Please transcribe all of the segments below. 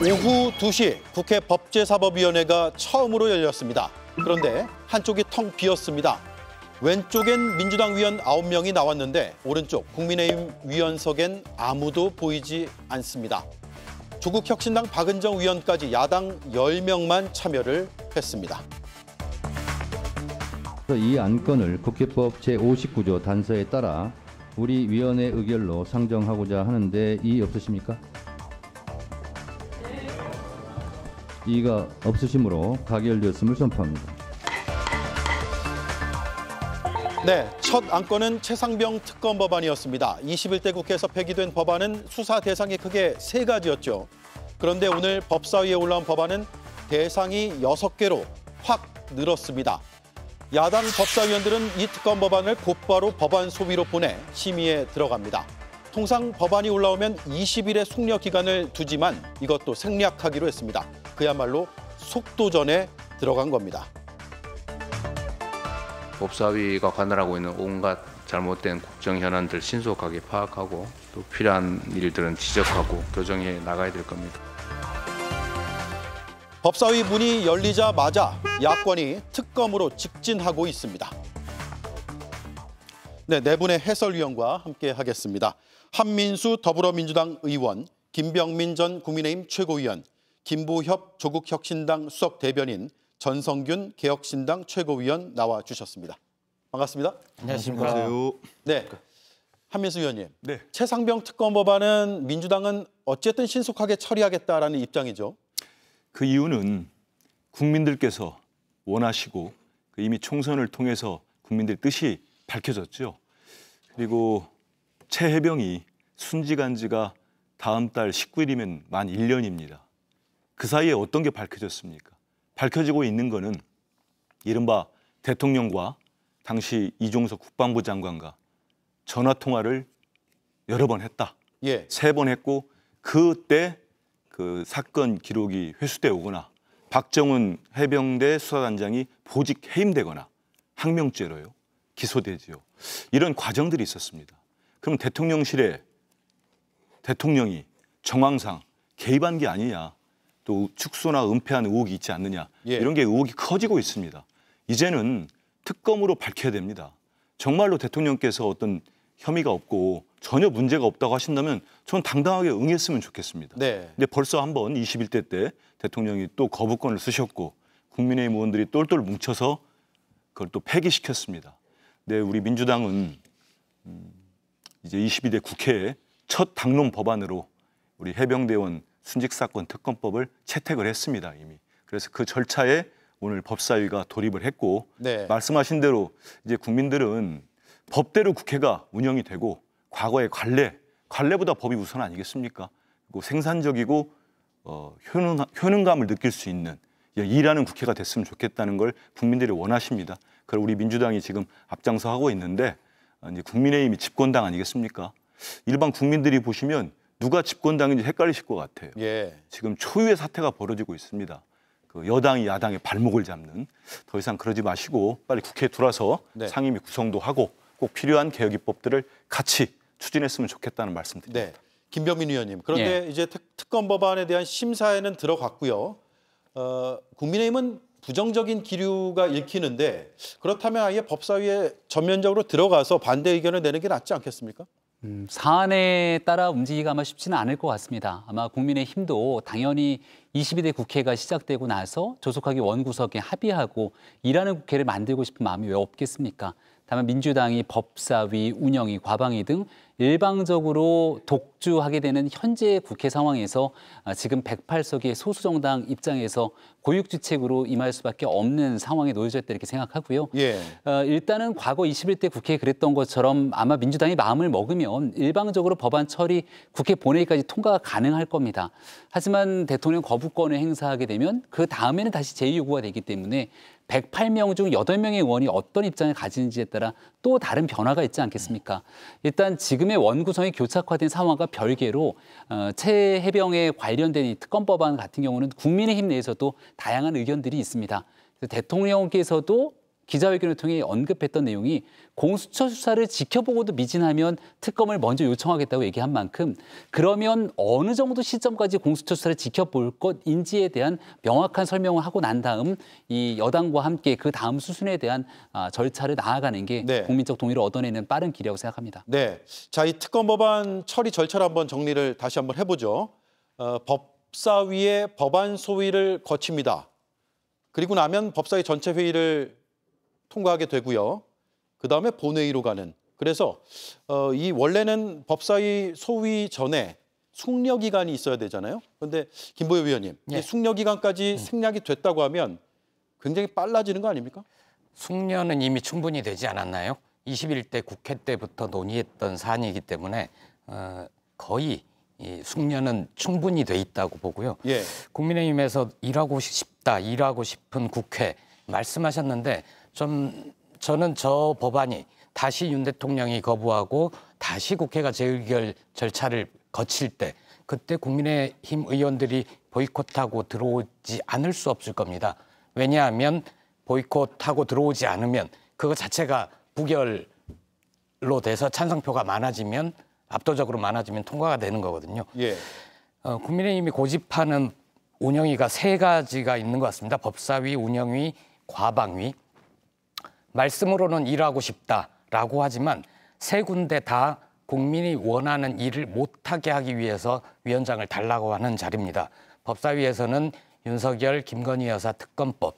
오후 2시 국회 법제사법위원회가 처음으로 열렸습니다. 그런데 한쪽이 텅 비었습니다. 왼쪽엔 민주당 위원 9명이 나왔는데 오른쪽 국민의힘 위원석엔 아무도 보이지 않습니다. 조국 혁신당 박은정 위원까지 야당 10명만 참여를 했습니다. 이 안건을 국회법 제59조 단서에 따라 우리 위원회 의결로 상정하고자 하는데 이의 없으십니까? 이의가 없으심으로 가결되었음을 선포합니다. 네, 첫 안건은 최상병 특검 법안이었습니다. 21대 국회에서 폐기된 법안은 수사 대상이 크게 세 가지였죠. 그런데 오늘 법사위에 올라온 법안은 대상이 여섯 개로확 늘었습니다. 야당 법사위원들은 이 특검 법안을 곧바로 법안 소위로 보내 심의에 들어갑니다. 통상 법안이 올라오면 20일의 숙려 기간을 두지만 이것도 생략하기로 했습니다. 그야말로 속도전에 들어간 겁니다. 법사위가 관할하고 있는 온갖 잘못된 국정 현안들 신속하게 파악하고 또 필요한 일들은 지적하고 교정해 나가야 될 겁니다. 법사위 문이 열리자마자 야권이 특검으로 직진하고 있습니다. 네, 네 분의 해설위원과 함께 하겠습니다. 한민수 더불어민주당 의원, 김병민 전 국민의힘 최고위원, 김보협 조국혁신당 수석 대변인 전성균 개혁신당 최고위원 나와 주셨습니다. 반갑습니다. 안녕하십니까. 안녕하세요. 네. 한민수 위원님 네. 최상병 특검 법안은 민주당은 어쨌든 신속하게 처리하겠다라는 입장이죠. 그 이유는 국민들께서 원하시고 그 이미 총선을 통해서 국민들 뜻이 밝혀졌죠. 그리고 최해병이 순직한 지가 다음 달 19일이면 만 1년입니다. 그 사이에 어떤 게 밝혀졌습니까? 밝혀지고 있는 거는 이른바 대통령과 당시 이종석 국방부 장관과 전화 통화를 여러 번 했다. 예. 세 번 했고 그때 그 사건 기록이 회수돼 오거나 박정훈 해병대 수사단장이 보직 해임되거나 항명죄로요 기소되지요. 이런 과정들이 있었습니다. 그럼 대통령실에 대통령이 정황상 개입한 게 아니냐 또 축소나 은폐한 의혹이 있지 않느냐 예. 이런 게 의혹이 커지고 있습니다. 이제는 특검으로 밝혀야 됩니다. 정말로 대통령께서 어떤 혐의가 없고 전혀 문제가 없다고 하신다면 저는 당당하게 응했으면 좋겠습니다. 네. 근데 벌써 한 번 21대 때 대통령이 또 거부권을 쓰셨고 국민의힘 의원들이 똘똘 뭉쳐서 그걸 또 폐기시켰습니다. 네, 우리 민주당은 음, 이제 22대 국회에 첫 당론 법안으로 우리 해병대원 순직사건 특검법을 채택을 했습니다 이미. 그래서 그 절차에 오늘 법사위가 돌입을 했고 네. 말씀하신 대로 이제 국민들은 법대로 국회가 운영이 되고 과거의 관례, 관례보다 법이 우선 아니겠습니까? 그리고 생산적이고 어, 효능, 효능감을 느낄 수 있는 예, 일하는 국회가 됐으면 좋겠다는 걸 국민들이 원하십니다. 그걸 우리 민주당이 지금 앞장서 하고 있는데 어, 이제 국민의힘이 집권당 아니겠습니까? 일반 국민들이 보시면 누가 집권당인지 헷갈리실 것 같아요. 예. 지금 초유의 사태가 벌어지고 있습니다. 그 여당이 야당의 발목을 잡는 더 이상 그러지 마시고 빨리 국회에 들어와서 네. 상임위 구성도 하고 꼭 필요한 개혁 입법들을 같이 추진했으면 좋겠다는 말씀드립니다. 네. 김병민 위원님 그런데 예. 이제 특, 특검 법안에 대한 심사에는 들어갔고요. 어, 국민의힘은 부정적인 기류가 읽히는데 그렇다면 아예 법사위에 전면적으로 들어가서 반대 의견을 내는 게 낫지 않겠습니까? 음, 사안에 따라 움직이기가 아마 쉽지는 않을 것 같습니다. 아마 국민의힘도 당연히 22대 국회가 시작되고 나서 조속하게 원구석에 합의하고 일하는 국회를 만들고 싶은 마음이 왜 없겠습니까? 다만 민주당이 법사위, 운영위, 과방위 등 일방적으로 독주하게 되는 현재 국회 상황에서 아, 지금 108석의 소수정당 입장에서 고육지책으로 임할 수밖에 없는 상황에 놓여져 있다 이렇게 생각하고요. 예. 어, 일단은 과거 21대 국회에 그랬던 것처럼 아마 민주당이 마음을 먹으면 일방적으로 법안 처리 국회 본회의까지 통과가 가능할 겁니다. 하지만 대통령 거부권을 행사하게 되면 그 다음에는 다시 제의 요구가 되기 때문에 108명 중 8명의 의원이 어떤 입장을 가지는지에 따라 또 다른 변화가 있지 않겠습니까? 일단 지금의 원구성이 교착화된 상황과 별개로 어, 체해병에 관련된 이 특검법안 같은 경우는 국민의힘 내에서도 다양한 의견들이 있습니다. 대통령께서도 기자회견을 통해 언급했던 내용이 공수처 수사를 지켜보고도 미진하면 특검을 먼저 요청하겠다고 얘기한 만큼 그러면 어느 정도 시점까지 공수처 수사를 지켜볼 것인지에 대한 명확한 설명을 하고 난 다음 이 여당과 함께 그 다음 수순에 대한 아, 절차를 나아가는 게 네. 국민적 동의를 얻어내는 빠른 길이라고 생각합니다. 네. 자, 이 특검 법안 처리 절차를 한번 정리를 다시 한번 해보죠. 어, 법사위의 법안 소위를 거칩니다. 그리고 나면 법사위 전체 회의를 통과하게 되고요. 그다음에 본회의로 가는. 그래서 어, 이 원래는 법사위 소위 전에 숙려 기간이 있어야 되잖아요. 그런데 김보여 위원님, 예. 네. 숙려 기간까지 생략이 음. 됐다고 하면 굉장히 빨라지는 거 아닙니까? 숙려는 이미 충분히 되지 않았나요? 21대 국회 때부터 논의했던 사안이기 때문에 어, 거의 이 숙려는 충분히 돼 있다고 보고요. 예. 국민의힘에서 일하고 싶다, 일하고 싶은 국회 말씀하셨는데 좀 저는 저 법안이 다시 윤 대통령이 거부하고 다시 국회가 재의결 절차를 거칠 때 그때 국민의힘 의원들이 보이콧하고 들어오지 않을 수 없을 겁니다. 왜냐하면 보이콧하고 들어오지 않으면 그거 자체가 부결로 돼서 찬성표가 많아지면 압도적으로 많아지면 통과가 되는 거거든요. 예. 어, 국민의힘이 고집하는 운영위가 세 가지가 있는 것 같습니다. 법사위, 운영위, 과방위. 말씀으로는 일하고 싶다라고 하지만 세 군데 다 국민이 원하는 일을 못하게 하기 위해서 위원장을 달라고 하는 자리입니다. 법사위에서는 윤석열, 김건희 여사 특검법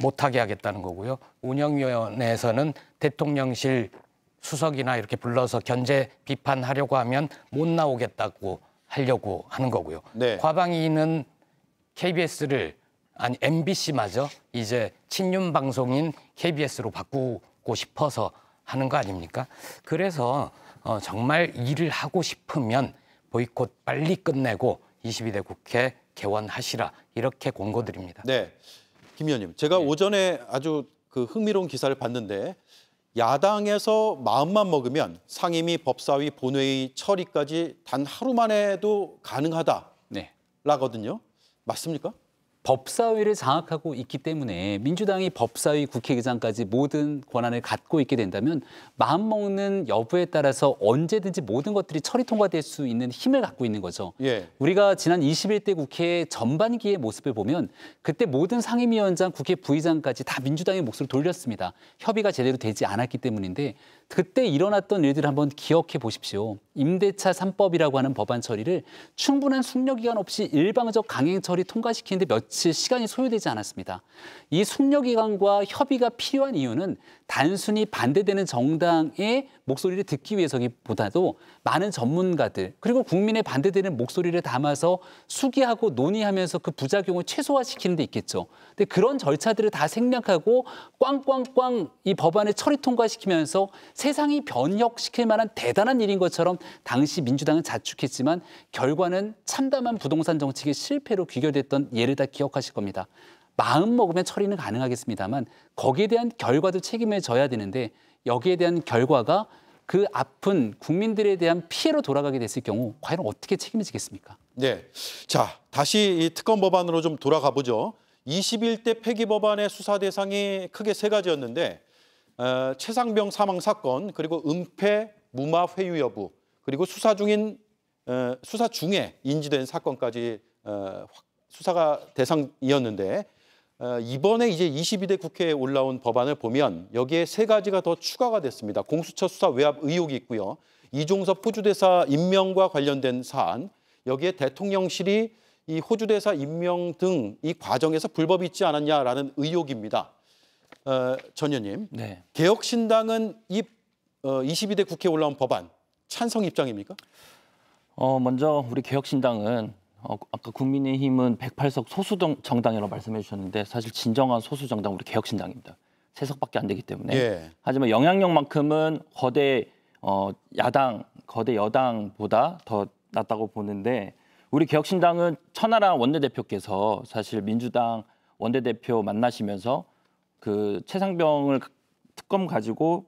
못하게 하겠다는 거고요. 운영위원회에서는 대통령실 수석이나 이렇게 불러서 견제 비판하려고 하면 못 나오겠다고 하려고 하는 거고요. 네. 과방위는 KBS를 아니 MBC마저 이제 친윤 방송인 KBS로 바꾸고 싶어서 하는 거 아닙니까? 그래서 어, 정말 일을 하고 싶으면 보이콧 빨리 끝내고 22대 국회 개원하시라 이렇게 권고드립니다 네, 김 의원님, 제가 네. 오전에 아주 그 흥미로운 기사를 봤는데 야당에서 마음만 먹으면 상임위 법사위 본회의 처리까지 단 하루만 해도 가능하다라거든요. 네. 맞습니까? 법사위를 장악하고 있기 때문에 민주당이 법사위 국회의장까지 모든 권한을 갖고 있게 된다면 마음먹는 여부에 따라서 언제든지 모든 것들이 처리 통과될 수 있는 힘을 갖고 있는 거죠. 예. 우리가 지난 21대 국회 전반기의 모습을 보면 그때 모든 상임위원장, 국회 부의장까지 다 민주당의 몫으로 돌렸습니다. 협의가 제대로 되지 않았기 때문인데 그때 일어났던 일들을 한번 기억해 보십시오. 임대차 3법이라고 하는 법안 처리를 충분한 숙려 기간 없이 일방적 강행 처리 통과시키는데 며칠 시간이 소요되지 않았습니다. 이 숙려 기간과 협의가 필요한 이유는 단순히 반대되는 정당의 목소리를 듣기 위해서기보다도 많은 전문가들 그리고 국민의 반대되는 목소리를 담아서 수기하고 논의하면서 그 부작용을 최소화시키는 데 있겠죠. 근데 그런 절차들을 다 생략하고 꽝꽝꽝 이 법안을 처리 통과시키면서 세상이 변혁시킬 만한 대단한 일인 것처럼 당시 민주당은 자축했지만 결과는 참담한 부동산 정책의 실패로 귀결됐던 예를 다 기억하실 겁니다. 마음 먹으면 처리는 가능하겠습니다만 거기에 대한 결과도 책임을 져야 되는데 여기에 대한 결과가 그 아픈 국민들에 대한 피해로 돌아가게 됐을 경우 과연 어떻게 책임지겠습니까? 네. 자, 다시 이 특검 법안으로 좀 돌아가 보죠. 21대 폐기 법안의 수사 대상이 크게 세 가지였는데 어, 최상병 사망 사건, 그리고 은폐, 무마 회유 여부, 그리고 수사 중인 어, 수사 중에 인지된 사건까지 어, 수사가 대상이었는데 어, 이번에 이제 22대 국회에 올라온 법안을 보면 여기에 세 가지가 더 추가가 됐습니다. 공수처 수사 외압 의혹이 있고요. 이종섭 호주대사 임명과 관련된 사안, 여기에 대통령실이 이 호주대사 임명 등 이 과정에서 불법 있지 않았냐라는 의혹입니다. 어, 전의님 네. 개혁신당은 이 어, 22대 국회에 올라온 법안 찬성 입장입니까? 어, 먼저 우리 개혁신당은 어, 아까 국민의힘은 108석 소수 정당이라고 말씀해 주셨는데 사실 진정한 소수 정당 우리 개혁신당입니다. 세 석밖에 안 되기 때문에. 예. 하지만 영향력만큼은 거대 어, 야당, 거대 여당보다 더 낫다고 보는데 우리 개혁신당은 천하랑 원내대표께서 사실 민주당 원내대표 만나시면서 그 최상병을 특검 가지고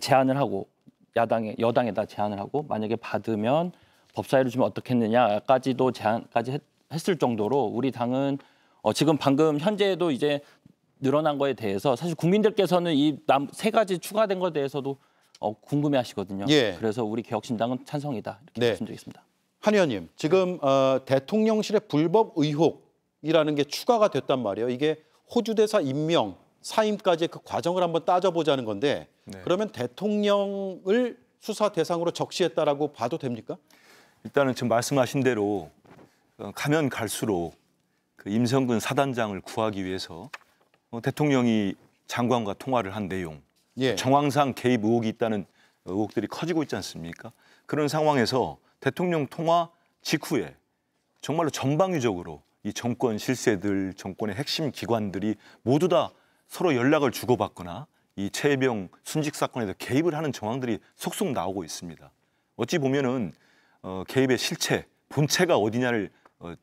제안을 하고 야당에 여당에다 제안을 하고 만약에 받으면 법사위를 좀 어떻겠느냐까지도 제안까지 했, 했을 정도로 우리 당은 어, 지금 방금 현재도 에 이제 늘어난 거에 대해서 사실 국민들께서는 이남세 가지 추가된 거에 대해서도 어, 궁금해하시거든요. 예. 그래서 우리 개혁신당은 찬성이다 이렇게 네. 말씀드리겠습니다. 한 의원님 지금 어, 대통령실의 불법 의혹이라는 게 추가가 됐단 말이에요. 이게 호주 대사 임명 사임까지의 그 과정을 한번 따져보자는 건데 네. 그러면 대통령을 수사 대상으로 적시했다라고 봐도 됩니까? 일단은 지금 말씀하신 대로 어, 가면 갈수록 그 임성근 사단장을 구하기 위해서 어, 대통령이 장관과 통화를 한 내용, 예. 정황상 개입 의혹이 있다는 의혹들이 커지고 있지 않습니까? 그런 상황에서 대통령 통화 직후에 정말로 전방위적으로 이 정권 실세들, 정권의 핵심 기관들이 모두 다 서로 연락을 주고받거나 이최병 순직 사건에서 개입을 하는 정황들이 속속 나오고 있습니다. 어찌 보면은 어, 개입의 실체, 본체가 어디냐를 어,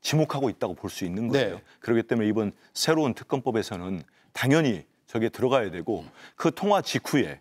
지목하고 있다고 볼 수 있는 네. 거예요. 네. 그렇기 때문에 이번 새로운 특검법에서는 당연히 저게 들어가야 되고 그 통화 직후에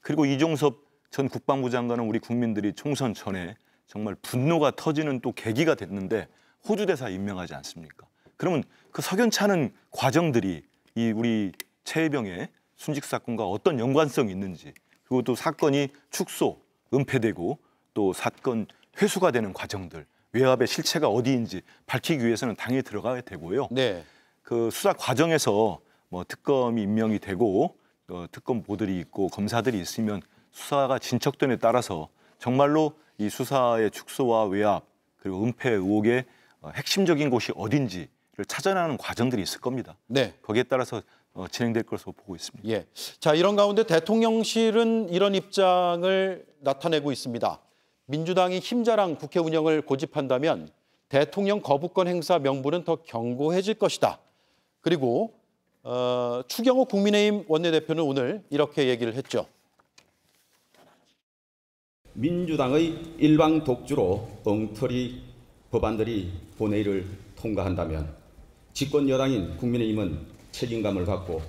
그리고 이종섭 전 국방부 장관은 우리 국민들이 총선 전에 정말 분노가 터지는 또 계기가 됐는데 호주 대사 임명하지 않습니까? 그러면 그 석연찮은 과정들이 이 우리 최혜병의 순직 사건과 어떤 연관성이 있는지 그리고 또 사건이 축소, 은폐되고 또 사건 회수가 되는 과정들 외압의 실체가 어디인지 밝히기 위해서는 당에 들어가야 되고요. 네. 그 수사 과정에서 뭐 특검이 임명이 되고 어, 특검 보들이 있고 검사들이 있으면 수사가 진척된에 따라서 정말로 이 수사의 축소와 외압 그리고 은폐 의혹의 어, 핵심적인 곳이 어딘지를 찾아내는 과정들이 있을 겁니다. 네. 거기에 따라서 어, 진행될 것으로 보고 있습니다. 예. 자 이런 가운데 대통령실은 이런 입장을 나타내고 있습니다. 민주당이 힘자랑 국회 운영을 고집한다면 대통령 거부권 행사 명분은 더 견고해질 것이다. 그리고 어, 추경호 국민의힘 원내대표는 오늘 이렇게 얘기를 했죠. 민주당의 일방 독주로 엉터리 법안들이 본회의를 통과한다면 집권 여당인 국민의힘은 책임감을 갖고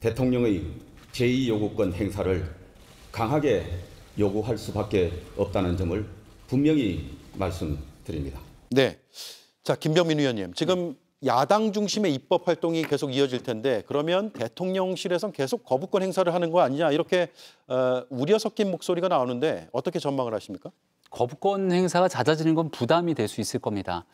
대통령의 제2요구권 행사를 강하게 요구할 수밖에 없다는 점을 분명히 말씀드립니다. 네. 자, 김병민 의원님. 지금 야당 중심의 입법 활동이 계속 이어질 텐데 그러면 대통령실에선 계속 거부권 행사를 하는 거 아니냐 이렇게 어, 우려 섞인 목소리가 나오는데 어떻게 전망을 하십니까? 거부권 행사가 잦아지는 건 부담이 될 수 있을 겁니다.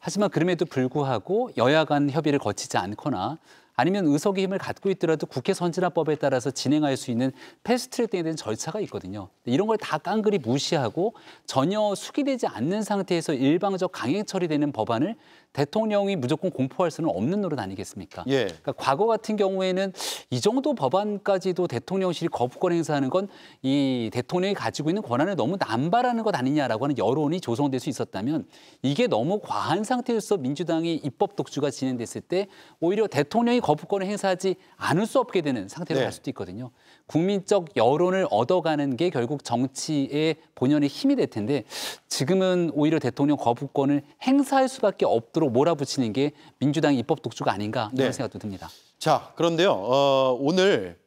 하지만 그럼에도 불구하고 여야 간 협의를 거치지 않거나 아니면 의석의 힘을 갖고 있더라도 국회 선진화법에 따라서 진행할 수 있는 패스트트랙에 대한 절차가 있거든요. 이런 걸 다 깡그리 무시하고 전혀 숙이되지 않는 상태에서 일방적 강행 처리되는 법안을 대통령이 무조건 공포할 수는 없는 노릇 아니겠습니까? 예. 그러니까 과거 같은 경우에는 이 정도 법안까지도 대통령실이 거부권 행사하는 건 이 대통령이 가지고 있는 권한을 너무 남발하는 것 아니냐라고 하는 여론이 조성될 수 있었다면 이게 너무 과한 상태에서 민주당이 입법 독주가 진행됐을 때 오히려 대통령이 거부권을 행사하지 않을 수 없게 되는 상태로 네. 갈 수도 있거든요. 국민적 여론을 얻어가는 게 결국 정치의 본연의 힘이 될 텐데 지금은 오히려 대통령 거부권을 행사할 수밖에 없도록 정치로 몰아붙이는 게민주당 입법 독주가 아닌가 이런 네. 생각도 듭니다. 자, 그런데요. 어, 오늘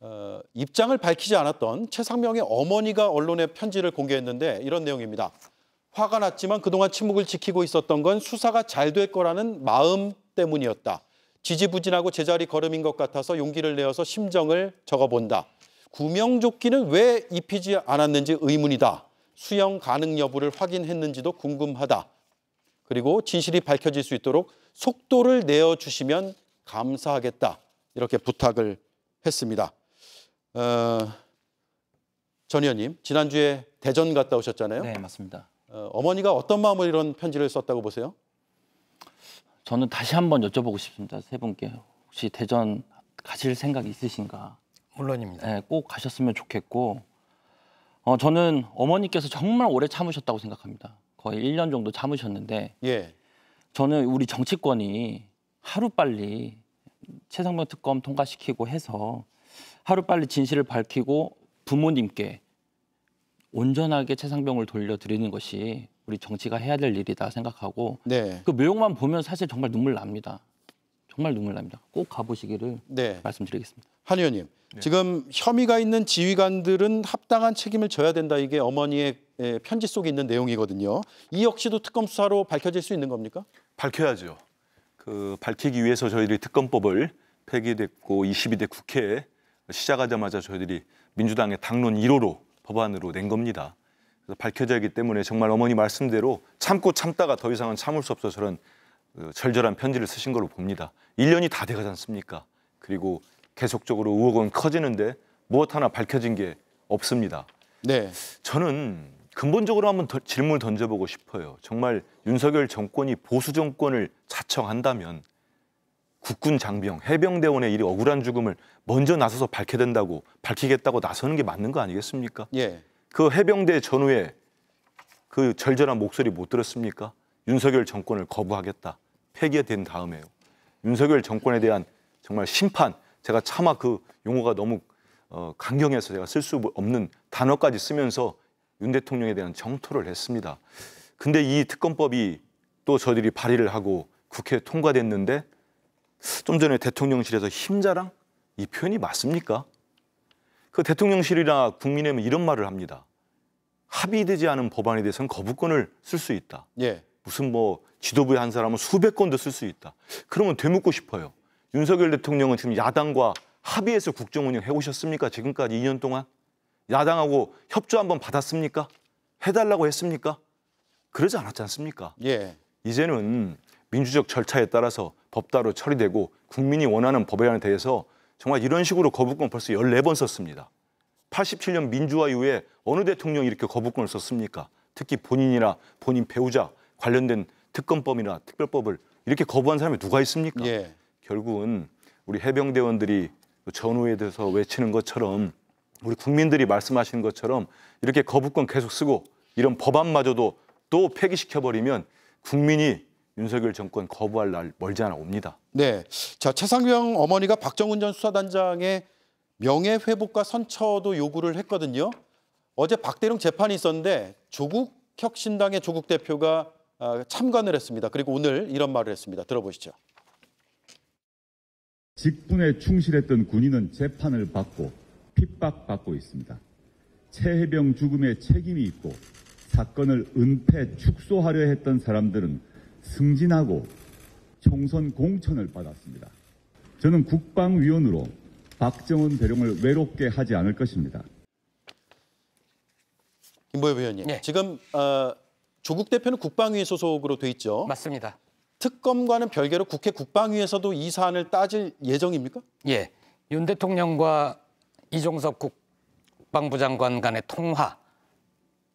어, 입장을 밝히지 않았던 최상명의 어머니가 언론에 편지를 공개했는데 이런 내용입니다. 화가 났지만 그동안 침묵을 지키고 있었던 건 수사가 잘 될 거라는 마음 때문이었다. 지지부진하고 제자리 걸음인 것 같아서 용기를 내어서 심정을 적어본다. 구명조끼는 왜 입히지 않았는지 의문이다. 수영 가능 여부를 확인했는지도 궁금하다. 그리고 진실이 밝혀질 수 있도록 속도를 내어 주시면 감사하겠다 이렇게 부탁을 했습니다. 어, 전 의원님 지난주에 대전 갔다 오셨잖아요. 네 맞습니다. 어, 머니가 어떤 마음으로 이런 편지를 썼다고 보세요? 저는 다시 한번 여쭤보고 싶습니다. 세 분께 혹시 대전 가실 생각 있으신가? 물론입니다. 네, 꼭 가셨으면 좋겠고 어, 저는 어머니께서 정말 오래 참으셨다고 생각합니다. 거의 1년 정도 참으셨는데 예. 저는 우리 정치권이 하루빨리 최상병 특검 통과시키고 해서 하루빨리 진실을 밝히고 부모님께 온전하게 최상병을 돌려드리는 것이 우리 정치가 해야 될 일이다 생각하고 네. 그 묘역만 보면 사실 정말 눈물 납니다. 정말 눈물 납니다. 꼭 가보시기를 네. 말씀드리겠습니다. 한 의원님, 네. 지금 혐의가 있는 지휘관들은 합당한 책임을 져야 된다. 이게 어머니의 예, 편지 속에 있는 내용이거든요. 이 역시도 특검 수사로 밝혀질 수 있는 겁니까? 밝혀야죠. 그 밝히기 위해서 저희들이 특검법을 폐기됐고 22대 국회에 시작하자마자 저희들이 민주당의 당론 1호로 법안으로 낸 겁니다. 그래서 밝혀져야기 때문에 정말 어머니 말씀대로 참고 참다가 더 이상은 참을 수 없어 저런 그 절절한 편지를 쓰신 걸로 봅니다. 1년이 다 돼가지 않습니까? 그리고 계속적으로 의혹은 커지는데 무엇 하나 밝혀진 게 없습니다. 네. 저는 근본적으로 한번 더, 질문을 던져보고 싶어요. 정말 윤석열 정권이 보수 정권을 자청한다면 국군 장병, 해병대원의 이 억울한 죽음을 먼저 나서서 밝혀야 된다고 밝히겠다고 나서는 게 맞는 거 아니겠습니까? 예. 그 해병대 전후에 그 절절한 목소리 못 들었습니까? 윤석열 정권을 거부하겠다. 폐기된 다음에요. 윤석열 정권에 대한 정말 심판. 제가 차마 그 용어가 너무 어, 강경해서 제가 쓸 수 없는 단어까지 쓰면서 윤 대통령에 대한 정토를 했습니다. 근데 이 특검법이 또 저들이 발의를 하고 국회에 통과됐는데 좀 전에 대통령실에서 힘자랑 이 표현이 맞습니까? 그 대통령실이나 국민의힘은 이런 말을 합니다. 합의되지 않은 법안에 대해서는 거부권을 쓸 수 있다. 예. 무슨 뭐 지도부의 한 사람은 수백 건도 쓸 수 있다. 그러면 되묻고 싶어요. 윤석열 대통령은 지금 야당과 합의해서 국정 운영 해오셨습니까? 지금까지 2년 동안? 야당하고 협조 한번 받았습니까? 해달라고 했습니까? 그러지 않았지 않습니까? 예. 이제는 민주적 절차에 따라서 법따로 처리되고 국민이 원하는 법에 관한 대해서 정말 이런 식으로 거부권 벌써 14번 썼습니다. 87년 민주화 이후에 어느 대통령이 이렇게 거부권을 썼습니까? 특히 본인이나 본인 배우자 관련된 특검법이나 특별법을 이렇게 거부한 사람이 누가 있습니까? 예. 결국은 우리 해병대원들이 전후에 대해서 외치는 것처럼 우리 국민들이 말씀하시는 것처럼 이렇게 거부권 계속 쓰고 이런 법안마저도 또 폐기시켜버리면 국민이 윤석열 정권 거부할 날 멀지 않아 옵니다. 네. 자, 최상병 어머니가 박정훈 전 수사단장의 명예회복과 선처도 요구를 했거든요. 어제 박대령 재판이 있었는데 조국 혁신당의 조국 대표가 아, 참관을 했습니다. 그리고 오늘 이런 말을 했습니다. 들어보시죠. 직분에 충실했던 군인은 재판을 받고 핍박받고 있습니다. 최해병 죽음에 책임이 있고 사건을 은폐 축소하려 했던 사람들은 승진하고 총선 공천을 받았습니다. 저는 국방위원으로 박정은 대령을 외롭게 하지 않을 것입니다. 김보엽 의원님, 네. 지금 어, 조국 대표는 국방위 소속으로 돼 있죠? 맞습니다. 특검과는 별개로 국회 국방위에서도 이 사안을 따질 예정입니까? 예. 윤 대통령과 이종섭 국방부 장관 간의 통화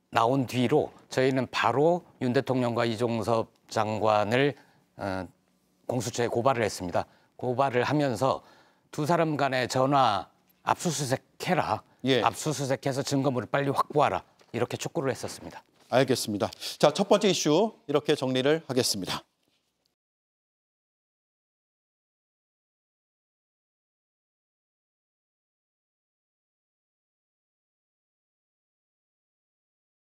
나온 뒤로 저희는 바로 윤 대통령과 이종섭 장관을 어, 공수처에 고발을 했습니다. 고발을 하면서 두 사람 간의 전화 압수수색해라. 예. 압수수색해서 증거물을 빨리 확보하라. 이렇게 촉구를 했었습니다. 알겠습니다. 자, 첫 번째 이슈 이렇게 정리를 하겠습니다.